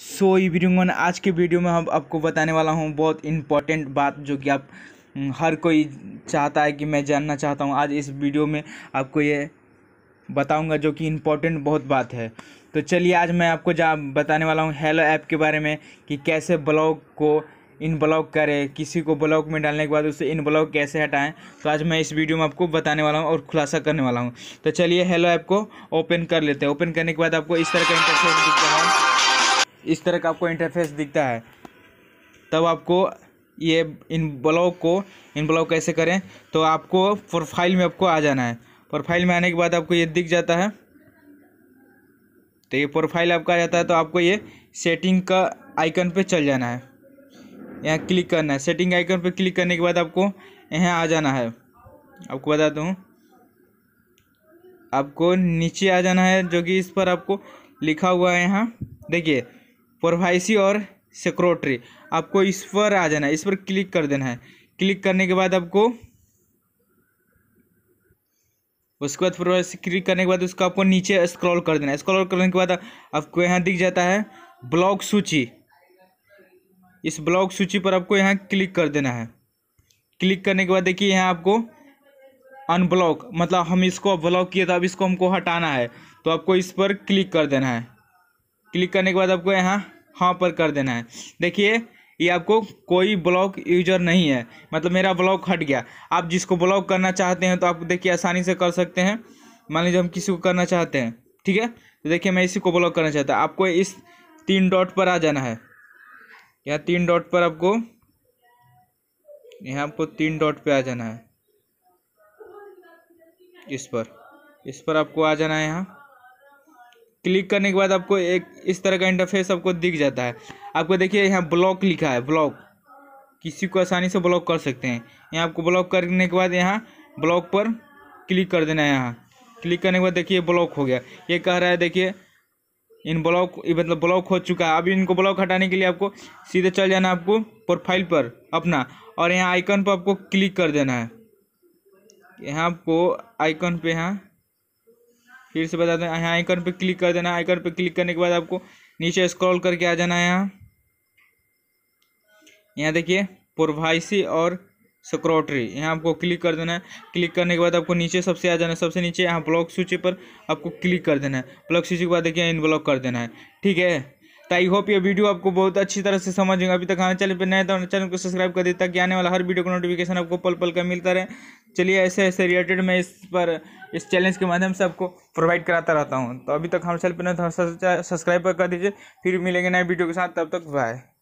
सो so, everyone आज के video में हम आपको बताने वाला हूँ बहुत इम्पोर्टेंट बात जो कि आप हम्म, हर कोई चाहता है कि मैं जानना चाहता हूँ आज इस वीडियो में आपको ये बताऊँगा जो कि इम्पोर्टेंट बहुत बात है तो चलिए आज मैं आपको जा बताने वाला हूँ हेलो ऐप के बारे में कि कैसे ब्लॉग को इन ब्लॉग करें किसी को ब्लॉग में डालने के बाद उसे इन ब्लॉक कैसे हटाएं तो आज मैं इस वीडियो में आपको बताने वाला हूं और खुलासा करने वाला हूं तो चलिए हेलो ऐप को ओपन कर लेते हैं ओपन करने के बाद आपको इस तरह का इंटरफेस दिख रहा है इस तरह का आपको इंटरफेस दिखता है तब आपको ये इन ब्लॉक को इन ब्लॉक कैसे करें तो आपको प्रोफाइल में आपको आ जाना है प्रोफाइल में आने के बाद आपको ये दिख जाता है तो ये प्रोफाइल आपका आ जाता है तो आपको ये सेटिंग का आइकन पे चल जाना है यहाँ क्लिक करना है सेटिंग आइकन पे क्लिक करने के बाद आपको यहाँ आ जाना है आपको बताता हूँ आपको नीचे आ जाना है जो कि इस पर आपको लिखा हुआ है यहाँ देखिए प्रोवाइसी और सेक्रोटरी आपको इस पर आ जाना है इस पर क्लिक कर देना है क्लिक करने के बाद आपको उसके बाद प्रोवाइसी क्लिक करने के बाद उसको आपको नीचे स्क्रॉल कर देना है स्क्रॉल करने के बाद आपको यहाँ दिख जाता है ब्लॉक सूची इस ब्लॉक सूची पर आपको यहाँ क्लिक कर देना है क्लिक करने के बाद देखिए यहाँ आपको अनब्लॉक मतलब हम इसको ब्लॉक किया था अब इसको हमको हटाना है तो आपको इस पर क्लिक कर देना है क्लिक करने के बाद आपको यहाँ हाँ पर कर देना है देखिए ये आपको कोई ब्लॉक यूजर नहीं है मतलब मेरा ब्लॉक हट गया आप जिसको ब्लॉक करना चाहते हैं तो आप देखिए आसानी से कर सकते हैं मान लीजिए हम किसी को करना चाहते हैं ठीक है तो देखिए मैं इसी को ब्लॉक करना चाहता हूँ आपको इस तीन डॉट पर आ जाना है यहाँ तीन डॉट पर आपको यहाँ आपको तीन डॉट पर आ जाना है इस पर इस पर आपको आ जाना है यहाँ क्लिक करने के बाद आपको एक इस तरह का इंटरफेस आपको दिख जाता है आपको देखिए यहाँ ब्लॉक लिखा है ब्लॉक किसी को आसानी से ब्लॉक कर सकते हैं यहाँ आपको ब्लॉक करने के बाद यहाँ ब्लॉक पर क्लिक कर देना है यहाँ क्लिक करने के बाद देखिए ब्लॉक हो गया ये कह रहा है देखिए इन ब्लॉक मतलब ब्लॉक हो चुका है अभी इनको ब्लॉक हटाने के लिए आपको सीधे चल जाना आपको प्रोफाइल पर अपना और यहाँ आइकन पर आपको क्लिक कर देना है यहाँ आपको आइकन पे यहाँ फिर से बता देना यहाँ आइकन पे क्लिक कर देना आइकन पे क्लिक करने के बाद आपको नीचे स्क्रॉल करके आ जाना है यहाँ यहाँ देखिए प्रोवाइसी और सिक्रोटरी यहाँ आपको क्लिक कर देना है क्लिक करने के बाद आपको नीचे सबसे आ जाना है सबसे नीचे यहाँ ब्लॉक सूची पर आपको क्लिक कर देना है ब्लॉक सूची के बाद देखिए इन ब्लॉक कर देना है ठीक है तो आई होप ये वीडियो आपको बहुत अच्छी तरह से समझेंगे अभी तक हमारे चैनल पर नए तो चैनल को सब्सक्राइब कर दें ताकि आने वाला हर वीडियो का नोटिफिकेशन आपको पल पल का मिलता रहे चलिए ऐसे ऐसे रिलेटेड मैं इस पर इस चैलेंज के माध्यम से आपको प्रोवाइड कराता रहता हूँ तो अभी तक हमारे चैनल पर सब्सक्राइब कर दीजिए फिर मिलेंगे नए वीडियो के साथ तब तक बाय